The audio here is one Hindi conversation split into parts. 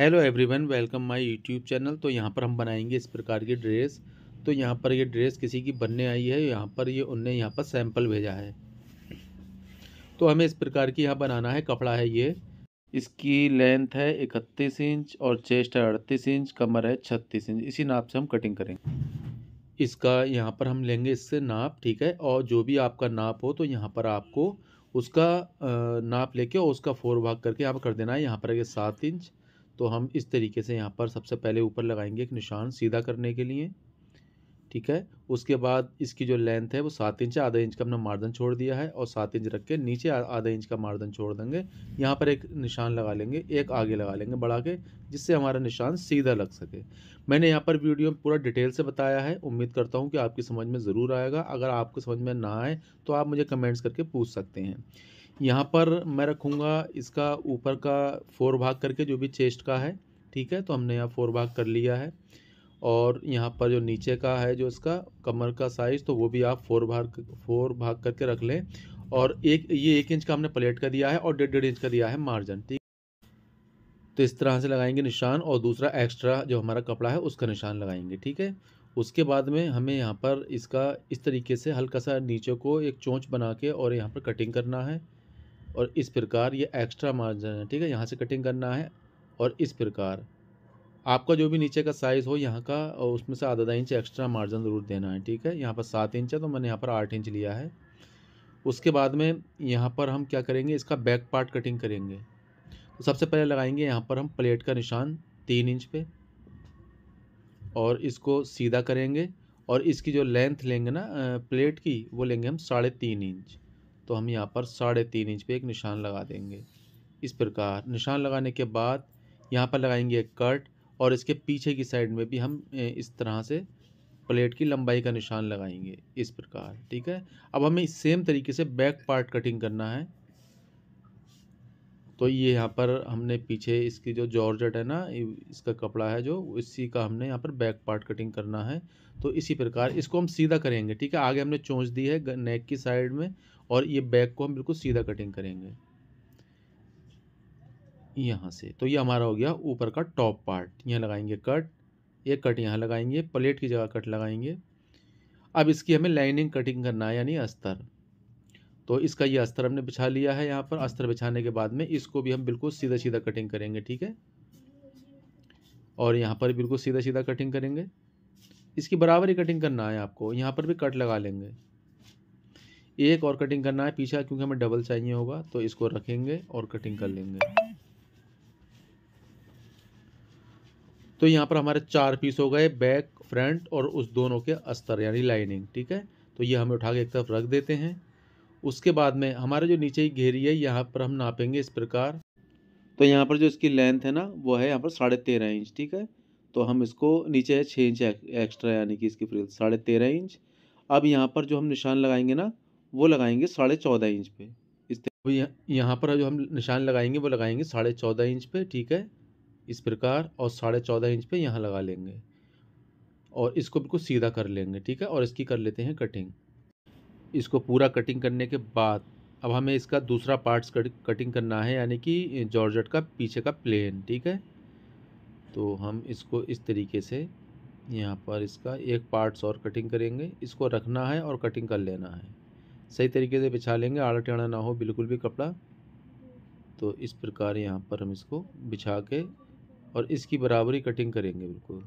hello everyone welcome my YouTube channel तो यहाँ पर हम बनाएंगे इस प्रकार की ड्रेस तो यहाँ पर ये ड्रेस किसी की बनने आई है यहाँ पर ये उनने यहाँ पर सैंपल भेजा है तो हमें इस प्रकार की यहाँ बनाना है कपड़ा है ये इसकी लेंथ है इकतीस इंच और चेस्ट है अड़तीस इंच कमर है छत्तीस इंच इसी नाप से हम कटिंग करेंगे इसका यहाँ पर हम लेंगे इससे नाप ठीक है और जो भी आपका नाप हो तो यहाँ पर आपको उसका नाप लेके और उसका फोर भाग करके पर कर देना है यहाँ पर सात इंच तो हम इस तरीके से यहाँ पर सबसे पहले ऊपर लगाएंगे एक निशान सीधा करने के लिए ठीक है उसके बाद इसकी जो लेंथ है वो सात इंच आधा इंच का हमने मार्दन छोड़ दिया है और सात इंच रख के नीचे आधा इंच का मार्दन छोड़ देंगे यहाँ पर एक निशान लगा लेंगे एक आगे लगा लेंगे बढ़ा के जिससे हमारा निशान सीधा लग सके मैंने यहाँ पर वीडियो में पूरा डिटेल से बताया है उम्मीद करता हूँ कि आपकी समझ में ज़रूर आएगा अगर आपको समझ में ना आए तो आप मुझे कमेंट्स करके पूछ सकते हैं यहाँ पर मैं रखूँगा इसका ऊपर का फोर भाग करके जो भी चेस्ट का है ठीक है तो हमने यहाँ फोर भाग कर लिया है और यहाँ पर जो नीचे का है जो इसका कमर का साइज़ तो वो भी आप फोर भाग फोर भाग करके रख लें और एक ये एक इंच का हमने प्लेट का दिया है और डेढ़ डेढ़ इंच का दिया है मार्जिन ठीक तो इस तरह से लगाएंगे निशान और दूसरा एक्स्ट्रा जो हमारा कपड़ा है उसका निशान लगाएंगे ठीक है उसके बाद में हमें यहाँ पर इसका इस तरीके से हल्का सा नीचे को एक चोंच बना के और यहाँ पर कटिंग करना है और इस प्रकार ये एक्स्ट्रा मार्जिन है ठीक है यहाँ से कटिंग करना है और इस प्रकार आपका जो भी नीचे का साइज़ हो यहाँ का और उसमें से आधा आधा इंच एक्स्ट्रा मार्जिन ज़रूर देना है ठीक है यहाँ पर सात इंच है तो मैंने यहाँ पर आठ इंच लिया है उसके बाद में यहाँ पर हम क्या करेंगे इसका बैक पार्ट कटिंग करेंगे तो सबसे पहले लगाएंगे यहाँ पर हम प्लेट का निशान तीन इंच पे और इसको सीधा करेंगे और इसकी जो लेंथ लेंगे ना प्लेट की वो लेंगे हम साढ़े तीन इंच तो हम यहाँ पर साढ़े तीन इंच पे एक निशान लगा देंगे इस प्रकार निशान लगाने के बाद यहाँ पर लगाएंगे एक कट और इसके पीछे की साइड में भी हम इस तरह से प्लेट की लंबाई का निशान लगाएंगे इस प्रकार ठीक है अब हमें सेम तरीके से बैक पार्ट कटिंग करना है तो ये यहाँ पर हमने पीछे इसकी जो जॉर्जेट है ना इसका कपड़ा है जो इसी का हमने यहाँ पर बैक पार्ट कटिंग करना है तो इसी प्रकार इसको हम सीधा करेंगे ठीक है आगे हमने चोंच दी है नेक की साइड में और ये बैक को हम बिल्कुल सीधा कटिंग करेंगे यहाँ से तो ये हमारा हो गया ऊपर का टॉप पार्ट यहाँ लगाएंगे कट एक कट यहाँ लगाएंगे प्लेट की जगह कट लगाएंगे अब इसकी हमें लाइनिंग कटिंग करना है यानी अस्तर तो इसका ये अस्तर हमने बिछा लिया है यहाँ पर अस्तर बिछाने के बाद में इसको भी हम बिल्कुल सीधा सीधा कटिंग करेंगे ठीक है और यहाँ पर बिल्कुल सीधा सीधा कटिंग करेंगे इसकी बराबर ही कटिंग करना है आपको यहाँ पर भी कट लगा लेंगे एक और कटिंग करना है पीछे क्योंकि हमें डबल चाहिए होगा तो इसको रखेंगे और कटिंग कर लेंगे तो यहाँ पर हमारे चार पीस हो गए बैक फ्रंट और उस दोनों के अस्तर यानी लाइनिंग ठीक है तो ये हमें उठा के एक तरफ रख देते हैं उसके बाद में हमारे जो नीचे की घेरी है यहाँ पर हम नापेंगे इस प्रकार तो यहाँ पर जो इसकी लेंथ है ना वो है यहाँ पर साढ़े तेरह इंच ठीक है तो हम इसको नीचे है छः इंच एक्स्ट्रा यानी कि इसकी फ्रिल साढ़े तेरह इंच अब यहाँ पर जो हम निशान लगाएंगे ना वो लगाएंगे साढ़े चौदह इंच पे इस यहाँ पर जो हम निशान लगाएंगे वो लगाएंगे साढ़े चौदह इंच पे ठीक है इस प्रकार और साढ़े चौदह इंच पे यहाँ लगा लेंगे और इसको बिल्कुल सीधा कर लेंगे ठीक है और इसकी कर लेते हैं कटिंग इसको पूरा कटिंग करने के बाद अब हमें इसका दूसरा पार्ट्स कट, कटिंग करना है यानी कि जॉर्जट का पीछे का प्लेन ठीक है तो हम इसको इस तरीके से यहाँ पर इसका एक पार्ट्स और कटिंग करेंगे इसको रखना है और कटिंग कर लेना है सही तरीके से बिछा लेंगे आड़ा टेढ़ा ना हो बिल्कुल भी कपड़ा तो इस प्रकार यहाँ पर हम इसको बिछा के और इसकी बराबरी कटिंग करेंगे बिल्कुल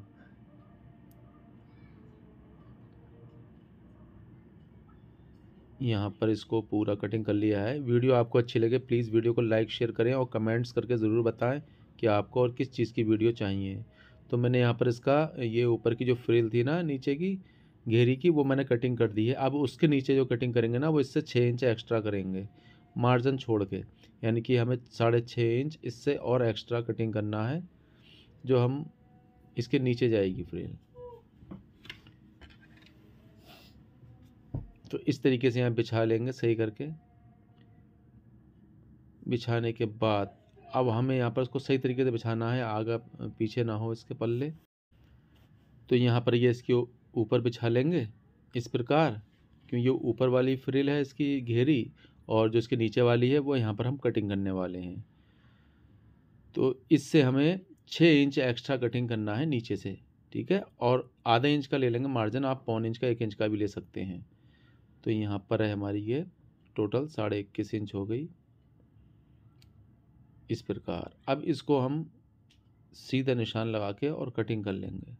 यहाँ पर इसको पूरा कटिंग कर लिया है वीडियो आपको अच्छी लगे प्लीज़ वीडियो को लाइक शेयर करें और कमेंट्स करके ज़रूर बताएं कि आपको और किस चीज़ की वीडियो चाहिए तो मैंने यहाँ पर इसका ये ऊपर की जो फ्रिल थी ना नीचे की घेरी की वो मैंने कटिंग कर दी है अब उसके नीचे जो कटिंग करेंगे ना वो इससे छः इंच एक्स्ट्रा करेंगे मार्जिन छोड़ के यानी कि हमें साढ़े छः इंच इससे और एक्स्ट्रा कटिंग करना है जो हम इसके नीचे जाएगी फ्रेल तो इस तरीके से यहाँ बिछा लेंगे सही करके बिछाने के बाद अब हमें यहाँ पर इसको सही तरीके से बिछाना है आगे पीछे ना हो इसके पल्ले तो यहाँ पर ये इसकी ऊपर बिछा लेंगे इस प्रकार क्योंकि ऊपर वाली फ्रिल है इसकी घेरी और जो इसके नीचे वाली है वो यहाँ पर हम कटिंग करने वाले हैं तो इससे हमें छः इंच एक्स्ट्रा कटिंग करना है नीचे से ठीक है और आधा इंच का ले लेंगे मार्जिन आप पौन इंच का एक इंच का भी ले सकते हैं तो यहाँ पर है हमारी ये टोटल साढ़े इक्कीस इंच हो गई इस प्रकार अब इसको हम सीधा निशान लगा के और कटिंग कर लेंगे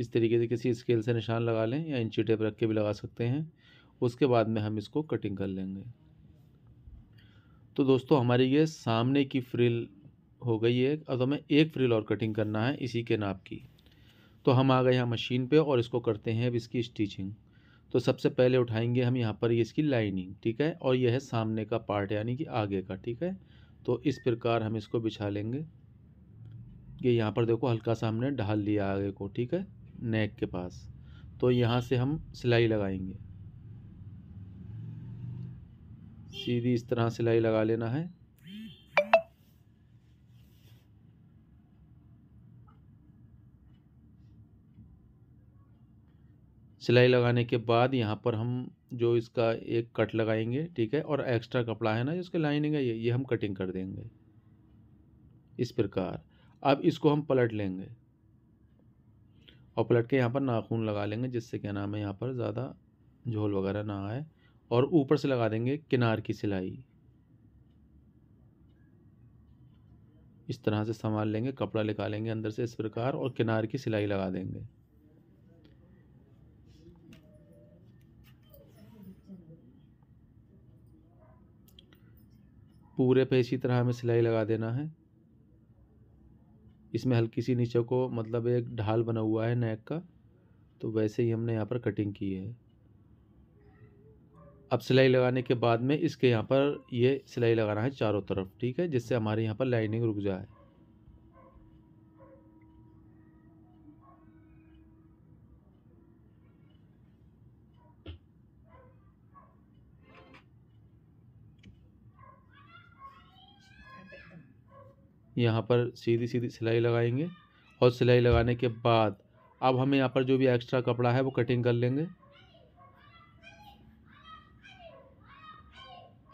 इस तरीके से किसी स्केल से निशान लगा लें या इंची टेप रख के भी लगा सकते हैं उसके बाद में हम इसको कटिंग कर लेंगे तो दोस्तों हमारी ये सामने की फ्रिल हो गई है अब हमें एक फ्रिल और कटिंग करना है इसी के नाप की तो हम आ गए यहाँ मशीन पे और इसको करते हैं अब इसकी स्टिचिंग तो सबसे पहले उठाएंगे हम यहाँ पर ये इसकी लाइनिंग ठीक है और यह है सामने का पार्ट यानी कि आगे का ठीक है तो इस प्रकार हम इसको बिछा लेंगे ये यहाँ पर देखो हल्का सा हमने ढाल लिया आगे को ठीक है नेक के पास तो यहाँ से हम सिलाई लगाएंगे सीधी इस तरह सिलाई लगा लेना है सिलाई लगाने के बाद यहाँ पर हम जो इसका एक कट लगाएंगे ठीक है और एक्स्ट्रा कपड़ा है ना जिसके लाइनिंग है ये ये हम कटिंग कर देंगे इस प्रकार अब इसको हम पलट लेंगे और पलट के यहाँ पर नाखून लगा लेंगे जिससे क्या नाम है यहाँ पर ज़्यादा झोल वगैरह ना आए और ऊपर से लगा देंगे किनार की सिलाई इस तरह से संभाल लेंगे कपड़ा निकालेंगे अंदर से इस प्रकार और किनार की सिलाई लगा देंगे पूरे पे इसी तरह हमें सिलाई लगा देना है इसमें हल्की सी नीचे को मतलब एक ढाल बना हुआ है नेक का तो वैसे ही हमने यहाँ पर कटिंग की है अब सिलाई लगाने के बाद में इसके यहाँ पर ये सिलाई लगाना है चारों तरफ ठीक है जिससे हमारे यहाँ पर लाइनिंग रुक जाए यहाँ पर सीधी सीधी सिलाई लगाएंगे और सिलाई लगाने के बाद अब हमें यहाँ पर जो भी एक्स्ट्रा कपड़ा है वो कटिंग कर लेंगे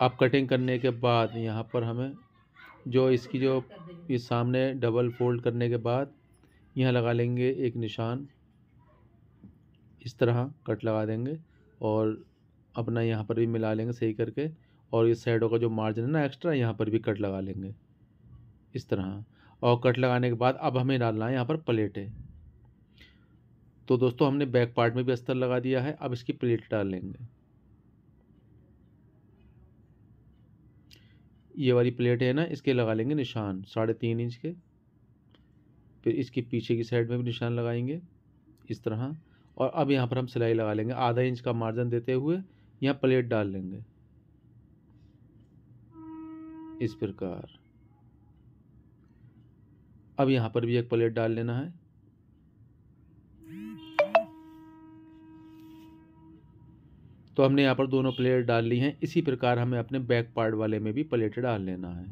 अब कटिंग करने के बाद यहाँ पर हमें जो इसकी जो इस सामने डबल फोल्ड करने के बाद यहाँ लगा लेंगे एक निशान इस तरह कट लगा देंगे और अपना यहाँ पर भी मिला लेंगे सही करके और इस साइडों का जो मार्जिन है ना एक्स्ट्रा यहाँ पर भी कट लगा लेंगे इस तरह और कट लगाने के बाद अब हमें डालना है यहाँ पर प्लेट है तो दोस्तों हमने बैक पार्ट में भी अस्तर लगा दिया है अब इसकी प्लेट डाल लेंगे ये वाली प्लेट है ना इसके लगा लेंगे निशान साढ़े तीन इंच के फिर इसके पीछे की साइड में भी निशान लगाएंगे इस तरह और अब यहाँ पर हम सिलाई लगा लेंगे आधा इंच का मार्जिन देते हुए यहाँ प्लेट डाल लेंगे इस प्रकार अब यहाँ पर भी एक प्लेट डाल लेना है तो हमने यहाँ पर दोनों प्लेट डाल ली हैं इसी प्रकार हमें अपने बैक पार्ट वाले में भी प्लेट डाल लेना है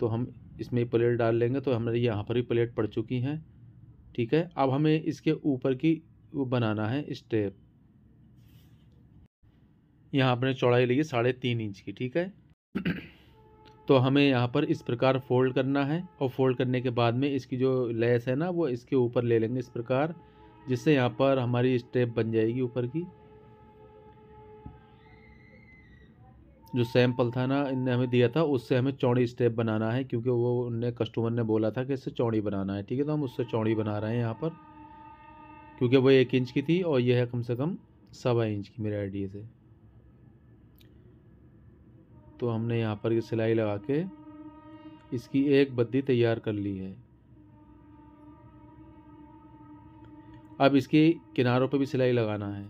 तो हम इसमें प्लेट डाल लेंगे तो हमारे यहाँ पर भी प्लेट पड़ चुकी हैं ठीक है अब हमें इसके ऊपर की वो बनाना है स्टेप यहाँ आपने चौड़ाई ली है साढ़े तीन इंच की ठीक है तो हमें यहाँ पर इस प्रकार फोल्ड करना है और फोल्ड करने के बाद में इसकी जो लेस है ना वो इसके ऊपर ले लेंगे इस प्रकार जिससे यहाँ पर हमारी स्टेप बन जाएगी ऊपर की जो सैम्पल था ना इनने हमें दिया था उससे हमें चौड़ी स्टेप बनाना है क्योंकि वो उनने कस्टमर ने बोला था कि इससे चौड़ी बनाना है ठीक है तो हम उससे चौड़ी बना रहे हैं यहाँ पर क्योंकि वो एक इंच की थी और यह है कम से कम सवा इंच की मेरे आइडिया से तो हमने यहाँ पर ये सिलाई लगा के इसकी एक बद्दी तैयार कर ली है अब इसकी किनारों पर भी सिलाई लगाना है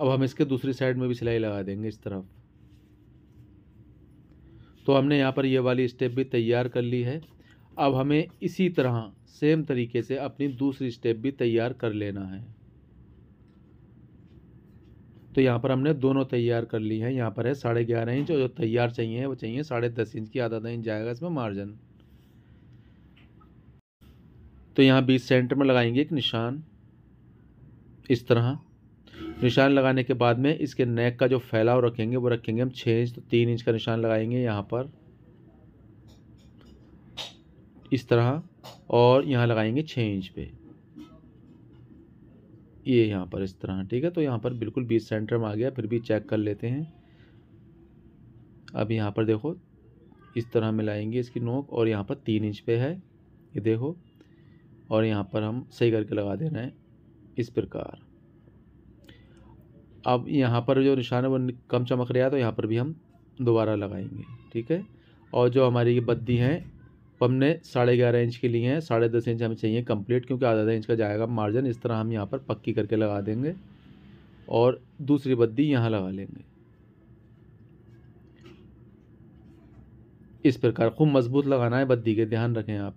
अब हम इसके दूसरी साइड में भी सिलाई लगा देंगे इस तरफ तो हमने यहाँ पर ये वाली स्टेप भी तैयार कर ली है अब हमें इसी तरह सेम तरीके से अपनी दूसरी स्टेप भी तैयार कर लेना है तो यहाँ पर हमने दोनों तैयार कर ली हैं यहाँ पर है साढ़े ग्यारह इंच और जो तैयार चाहिए वो चाहिए साढ़े दस इंच की आधा आधा इंच जाएगा इसमें मार्जिन तो यहाँ बीस सेंटर में लगाएंगे एक निशान इस तरह निशान लगाने के बाद में इसके नेक का जो फैलाव रखेंगे वो रखेंगे हम छः इंच तो तीन इंच का निशान लगाएंगे यहाँ पर इस तरह और यहाँ लगाएंगे छः इंच पे ये यहाँ पर इस तरह ठीक है तो यहाँ पर बिल्कुल बीस सेंटर में आ गया फिर भी चेक कर लेते हैं अब यहाँ पर देखो इस तरह मिलाएंगे इसकी नोक और यहाँ पर तीन इंच पे है ये देखो और यहाँ पर हम सही करके लगा दे रहे हैं इस प्रकार अब यहाँ पर जो निशान है वो कम चमक रहा है तो यहाँ पर भी हम दोबारा लगाएंगे ठीक है और जो हमारी ये बद्दी हैं तो हमने साढ़े ग्यारह इंच के लिए हैं साढ़े दस इंच हमें चाहिए कंप्लीट क्योंकि आधा आधा इंच का जाएगा मार्जिन इस तरह हम यहाँ पर पक्की करके लगा देंगे और दूसरी बद्दी यहाँ लगा लेंगे इस प्रकार खूब मजबूत लगाना है बद्दी के ध्यान रखें आप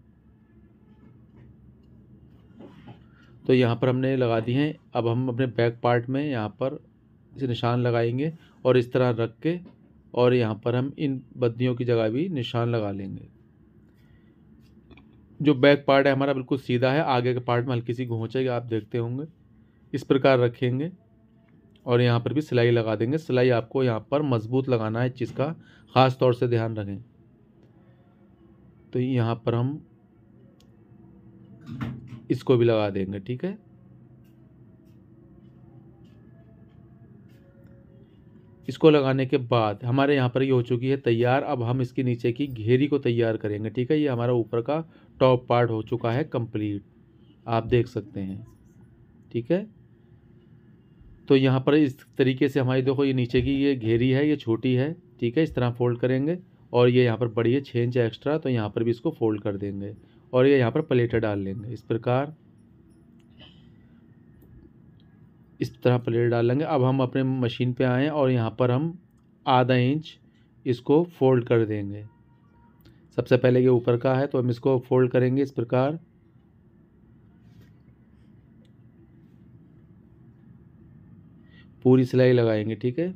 तो यहाँ पर हमने लगा दी हैं अब हम अपने बैक पार्ट में यहाँ पर इसे निशान लगाएंगे और इस तरह रख के और यहाँ पर हम इन बद्दियों की जगह भी निशान लगा लेंगे जो बैक पार्ट है हमारा बिल्कुल सीधा है आगे के पार्ट में हल्की सी घोचेगी है आप देखते होंगे इस प्रकार रखेंगे और यहाँ पर भी सिलाई लगा देंगे सिलाई आपको यहाँ पर मजबूत लगाना है चीज़ का ख़ास तौर से ध्यान रखें तो यहाँ पर हम इसको भी लगा देंगे ठीक है इसको लगाने के बाद हमारे यहाँ पर ये यह हो चुकी है तैयार अब हम इसके नीचे की घेरी को तैयार करेंगे ठीक है ये हमारा ऊपर का टॉप पार्ट हो चुका है कंप्लीट आप देख सकते हैं ठीक है तो यहाँ पर इस तरीके से हमारी देखो ये नीचे की ये घेरी है ये छोटी है ठीक है इस तरह फोल्ड करेंगे और ये यहाँ पर बड़ी है छः इंच एक्स्ट्रा तो यहाँ पर भी इसको फोल्ड कर देंगे और ये यहाँ पर प्लेटें डाल लेंगे इस प्रकार इस तरह प्लेट डाल लेंगे अब हम अपने मशीन पे आएँ और यहाँ पर हम आधा इंच इसको फोल्ड कर देंगे सबसे पहले ये ऊपर का है तो हम इसको फोल्ड करेंगे इस प्रकार पूरी सिलाई लगाएंगे ठीक है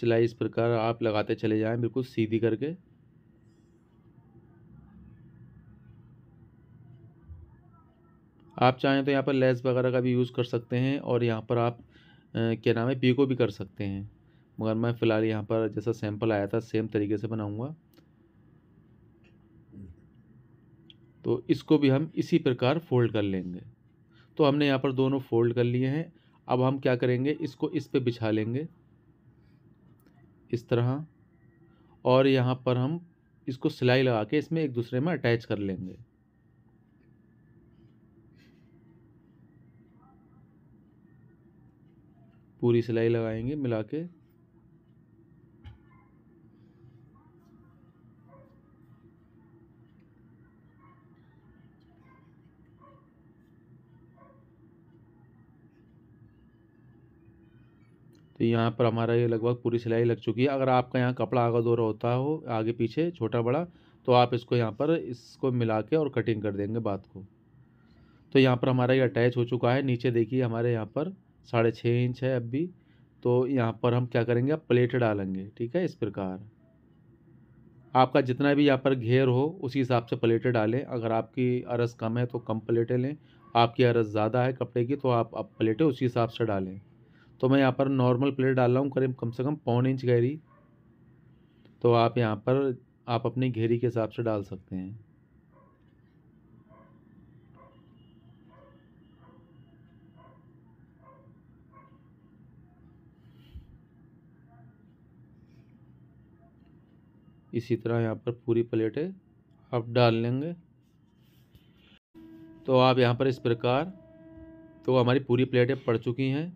सिलाई इस प्रकार आप लगाते चले जाएं बिल्कुल सीधी करके आप चाहें तो यहाँ पर लेस वगैरह का भी यूज़ कर सकते हैं और यहाँ पर आप क्या नाम है पी को भी कर सकते हैं मगर मैं फ़िलहाल यहाँ पर जैसा सैम्पल आया था सेम तरीके से बनाऊँगा तो इसको भी हम इसी प्रकार फोल्ड कर लेंगे तो हमने यहाँ पर दोनों फोल्ड कर लिए हैं अब हम क्या करेंगे इसको इस पे बिछा लेंगे इस तरह और यहाँ पर हम इसको सिलाई लगा के इसमें एक दूसरे में अटैच कर लेंगे पूरी सिलाई लगाएंगे मिला के तो यहाँ पर हमारा ये लगभग पूरी सिलाई लग चुकी है अगर आपका यहाँ कपड़ा आगा दौरा होता हो आगे पीछे छोटा बड़ा तो आप इसको यहाँ पर इसको मिला के और कटिंग कर देंगे बात को तो यहाँ पर हमारा ये अटैच हो चुका है नीचे देखिए हमारे यहाँ पर साढ़े छः इंच है अब भी तो यहाँ पर हम क्या करेंगे प्लेट डालेंगे ठीक है इस प्रकार आपका जितना भी यहाँ पर घेर हो उसी हिसाब से प्लेटें डालें अगर आपकी अरस कम है तो कम प्लेटें लें आपकी अरस ज़्यादा है कपड़े की तो आप अब प्लेटें उसी हिसाब से डालें तो मैं यहाँ पर नॉर्मल प्लेट डाल रहा हूँ करीब कम से कम पौन इंच गहरी तो आप यहाँ पर आप अपनी घेरी के हिसाब से डाल सकते हैं इसी तरह यहाँ पर पूरी प्लेटें आप डाल लेंगे तो आप यहाँ पर इस प्रकार तो हमारी पूरी प्लेटें पड़ चुकी हैं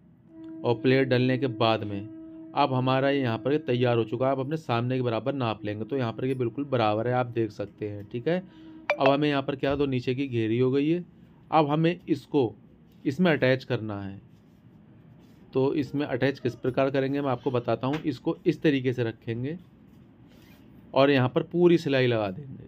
और प्लेट डालने के बाद में अब हमारा ये यहाँ पर तैयार हो चुका है आप अपने सामने के बराबर नाप लेंगे तो यहाँ पर ये बिल्कुल बराबर है आप देख सकते हैं ठीक है अब हमें यहाँ पर क्या तो नीचे की घेरी हो गई है अब हमें इसको इसमें अटैच करना है तो इसमें अटैच किस प्रकार करेंगे मैं आपको बताता हूँ इसको इस तरीके से रखेंगे और यहाँ पर पूरी सिलाई लगा देंगे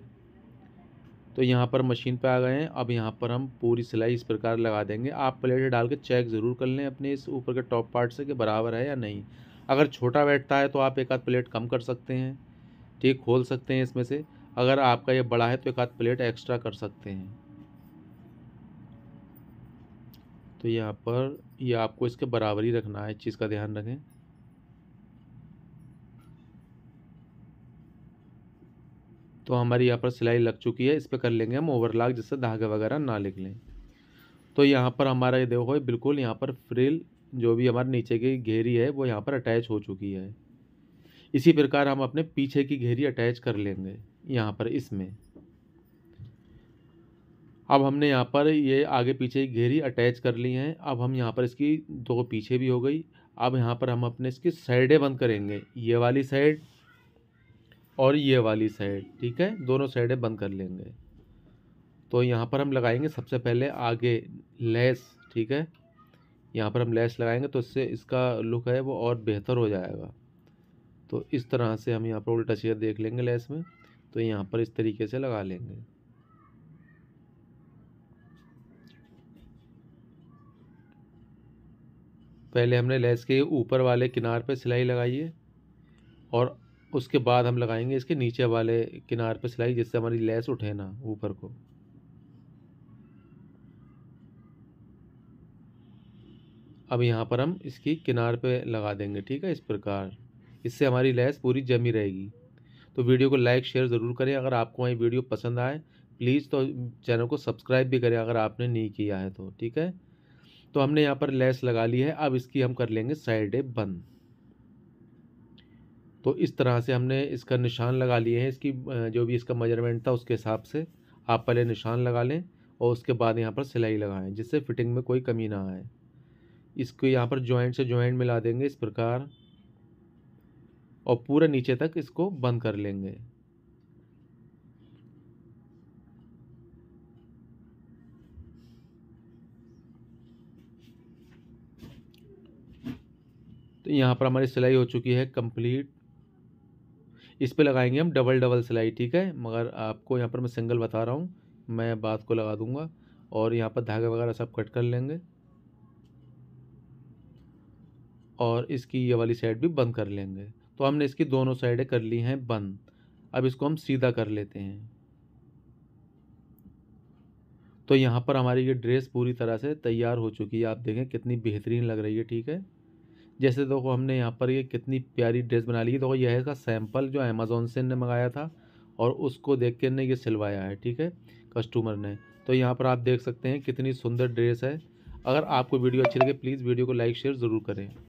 तो यहाँ पर मशीन पे आ गए हैं अब यहाँ पर हम पूरी सिलाई इस प्रकार लगा देंगे आप प्लेट डाल के चेक ज़रूर कर लें अपने इस ऊपर के टॉप पार्ट से कि बराबर है या नहीं अगर छोटा बैठता है तो आप एक आध प्लेट कम कर सकते हैं ठीक खोल सकते हैं इसमें से अगर आपका ये बड़ा है तो एक आध प्लेट एक्स्ट्रा कर सकते हैं तो यहाँ पर ये यह आपको इसके बराबर ही रखना है इस चीज़ का ध्यान रखें तो हमारी यहाँ पर सिलाई लग चुकी है इस पर कर लेंगे हम ओवरलाक जिससे धागे वगैरह ना निकलें तो यहाँ पर हमारा ये देखो बिल्कुल यहाँ पर फ्रिल जो भी हमारे नीचे की घेरी है वो यहाँ पर अटैच हो चुकी है इसी प्रकार हम अपने पीछे की घेरी अटैच कर लेंगे यहाँ पर इसमें अब हमने यहाँ पर ये आगे पीछे की घेरी अटैच कर ली है अब हम यहाँ पर इसकी दो पीछे भी हो गई अब यहाँ पर हम अपने इसकी साइडें बंद करेंगे ये वाली साइड और ये वाली साइड ठीक है दोनों साइडें बंद कर लेंगे तो यहाँ पर हम लगाएंगे सबसे पहले आगे लेस ठीक है यहाँ पर हम लेस लगाएंगे तो इससे इसका लुक है वो और बेहतर हो जाएगा तो इस तरह से हम यहाँ पर उल्टा शेयर देख लेंगे लेस में तो यहाँ पर इस तरीके से लगा लेंगे पहले हमने लेस के ऊपर वाले किनार पे सिलाई लगाई है और उसके बाद हम लगाएंगे इसके नीचे वाले किनार पर सिलाई जिससे हमारी लेस उठे ना ऊपर को अब यहाँ पर हम इसकी किनार पे लगा देंगे ठीक है इस प्रकार इससे हमारी लैस पूरी जमी रहेगी तो वीडियो को लाइक शेयर ज़रूर करें अगर आपको हमारी वीडियो पसंद आए प्लीज़ तो चैनल को सब्सक्राइब भी करें अगर आपने नहीं किया है तो ठीक है तो हमने यहाँ पर लैस लगा ली है अब इसकी हम कर लेंगे साइडें बंद तो इस तरह से हमने इसका निशान लगा लिए हैं इसकी जो भी इसका मेजरमेंट था उसके हिसाब से आप पहले निशान लगा लें और उसके बाद यहाँ पर सिलाई लगाएं जिससे फिटिंग में कोई कमी ना आए इसको यहाँ पर जॉइंट से जॉइंट मिला देंगे इस प्रकार और पूरे नीचे तक इसको बंद कर लेंगे तो यहाँ पर हमारी सिलाई हो चुकी है कंप्लीट इस पर लगाएंगे हम डबल डबल सिलाई ठीक है मगर आपको यहाँ पर मैं सिंगल बता रहा हूँ मैं बात को लगा दूँगा और यहाँ पर धागे वगैरह सब कट कर लेंगे और इसकी ये वाली साइड भी बंद कर लेंगे तो हमने इसकी दोनों साइडें कर ली हैं बंद अब इसको हम सीधा कर लेते हैं तो यहाँ पर हमारी ये ड्रेस पूरी तरह से तैयार हो चुकी है आप देखें कितनी बेहतरीन लग रही है ठीक है जैसे देखो हमने यहाँ पर ये कितनी प्यारी ड्रेस बना ली है देखो यह इसका सैम्पल जो अमेज़ोन से ने मंगाया था और उसको देख के ने ये सिलवाया है ठीक है कस्टमर ने तो यहाँ पर आप देख सकते हैं कितनी सुंदर ड्रेस है अगर आपको वीडियो अच्छी लगे प्लीज़ वीडियो को लाइक शेयर ज़रूर करें